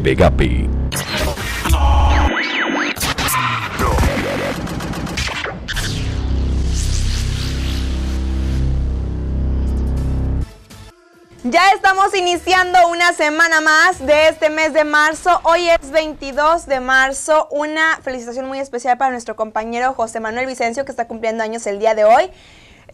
Vegapi. Ya estamos iniciando una semana más de este mes de marzo. Hoy es 22 de marzo. Una felicitación muy especial para nuestro compañero José Manuel Vicencio que está cumpliendo años el día de hoy.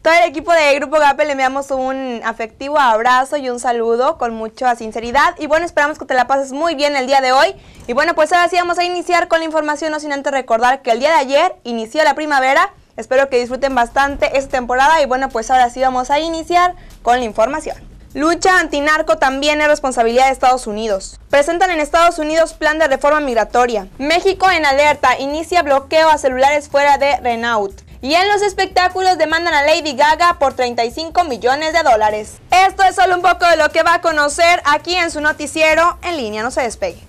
Todo el equipo de Grupo Gape le enviamos un afectivo abrazo y un saludo con mucha sinceridad. Y bueno, esperamos que te la pases muy bien el día de hoy. Y bueno, pues ahora sí vamos a iniciar con la información, no sin antes recordar que el día de ayer inició la primavera. Espero que disfruten bastante esta temporada y bueno, pues ahora sí vamos a iniciar con la información. Lucha antinarco también es responsabilidad de Estados Unidos. Presentan en Estados Unidos plan de reforma migratoria. México en alerta, inicia bloqueo a celulares fuera de Renault. Y en los espectáculos demandan a Lady Gaga por 35 millones de dólares. Esto es solo un poco de lo que va a conocer aquí en su noticiero en línea, no se despegue.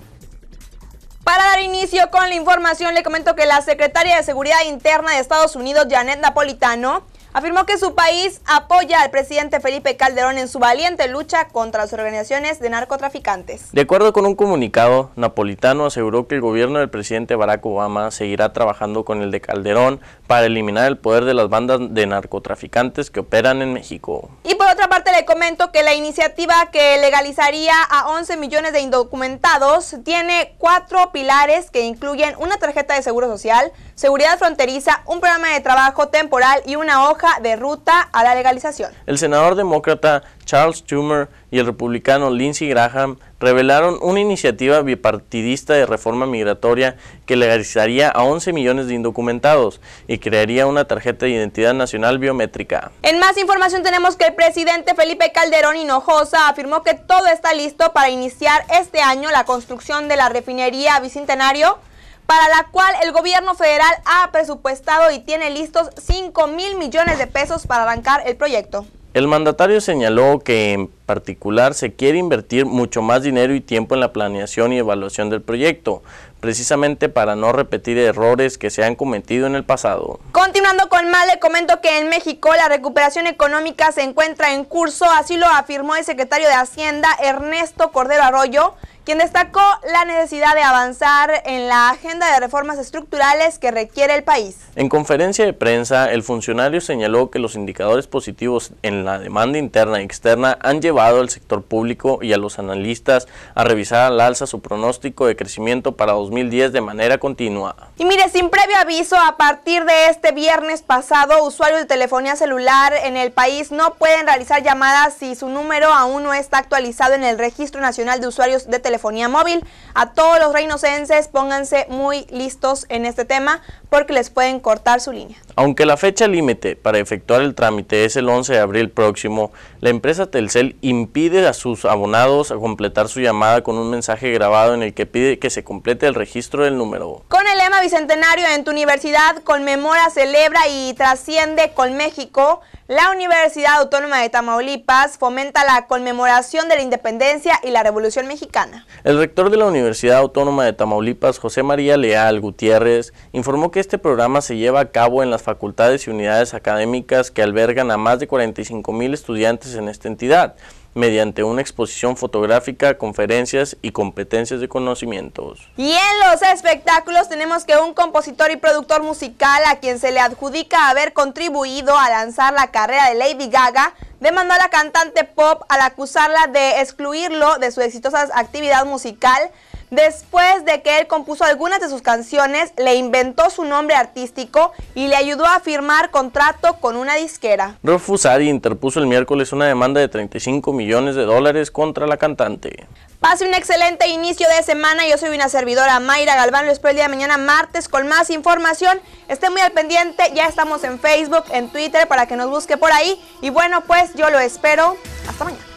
Para dar inicio con la información, le comento que la secretaria de Seguridad Interna de Estados Unidos, Janet Napolitano, afirmó que su país apoya al presidente Felipe Calderón en su valiente lucha contra las organizaciones de narcotraficantes. De acuerdo con un comunicado, Napolitano aseguró que el gobierno del presidente Barack Obama seguirá trabajando con el de Calderón para eliminar el poder de las bandas de narcotraficantes que operan en México. Y por otra parte le comento que la iniciativa que legalizaría a 11 millones de indocumentados tiene cuatro pilares que incluyen una tarjeta de seguro social, seguridad fronteriza, un programa de trabajo temporal y una hoja de ruta a la legalización. El senador demócrata Charles Schumer y el republicano Lindsey Graham revelaron una iniciativa bipartidista de reforma migratoria que legalizaría a 11 millones de indocumentados y crearía una tarjeta de identidad nacional biométrica. En más información tenemos que el presidente Felipe Calderón Hinojosa afirmó que todo está listo para iniciar este año la construcción de la refinería Bicentenario para la cual el gobierno federal ha presupuestado y tiene listos 5 mil millones de pesos para arrancar el proyecto. El mandatario señaló que en particular se quiere invertir mucho más dinero y tiempo en la planeación y evaluación del proyecto, precisamente para no repetir errores que se han cometido en el pasado. Continuando con más, le comento que en México la recuperación económica se encuentra en curso, así lo afirmó el secretario de Hacienda Ernesto Cordero Arroyo, quien destacó la necesidad de avanzar en la agenda de reformas estructurales que requiere el país. En conferencia de prensa, el funcionario señaló que los indicadores positivos en la demanda interna y externa han llevado al sector público y a los analistas a revisar al alza su pronóstico de crecimiento para 2010 de manera continua. Y mire, sin previo aviso, a partir de este viernes pasado, usuarios de telefonía celular en el país no pueden realizar llamadas si su número aún no está actualizado en el Registro Nacional de Usuarios de Telefonía telefonía móvil. A todos los reinocenses pónganse muy listos en este tema porque les pueden cortar su línea. Aunque la fecha límite para efectuar el trámite es el 11 de abril próximo, la empresa Telcel impide a sus abonados completar su llamada con un mensaje grabado en el que pide que se complete el registro del número. Con el lema Bicentenario en tu universidad, conmemora, celebra y trasciende con México, la Universidad Autónoma de Tamaulipas fomenta la conmemoración de la independencia y la Revolución Mexicana. El rector de la Universidad Autónoma de Tamaulipas, José María Leal Gutiérrez, informó que este programa se lleva a cabo en las facultades y unidades académicas que albergan a más de 45 mil estudiantes en esta entidad mediante una exposición fotográfica, conferencias y competencias de conocimientos. Y en los espectáculos tenemos que un compositor y productor musical a quien se le adjudica haber contribuido a lanzar la carrera de Lady Gaga, demandó a la cantante pop al acusarla de excluirlo de su exitosa actividad musical Después de que él compuso algunas de sus canciones, le inventó su nombre artístico y le ayudó a firmar contrato con una disquera. Rufus interpuso el miércoles una demanda de 35 millones de dólares contra la cantante. Pase un excelente inicio de semana. Yo soy una servidora Mayra Galván. Lo espero el día de mañana martes con más información. Esté muy al pendiente. Ya estamos en Facebook, en Twitter para que nos busque por ahí. Y bueno, pues yo lo espero. Hasta mañana.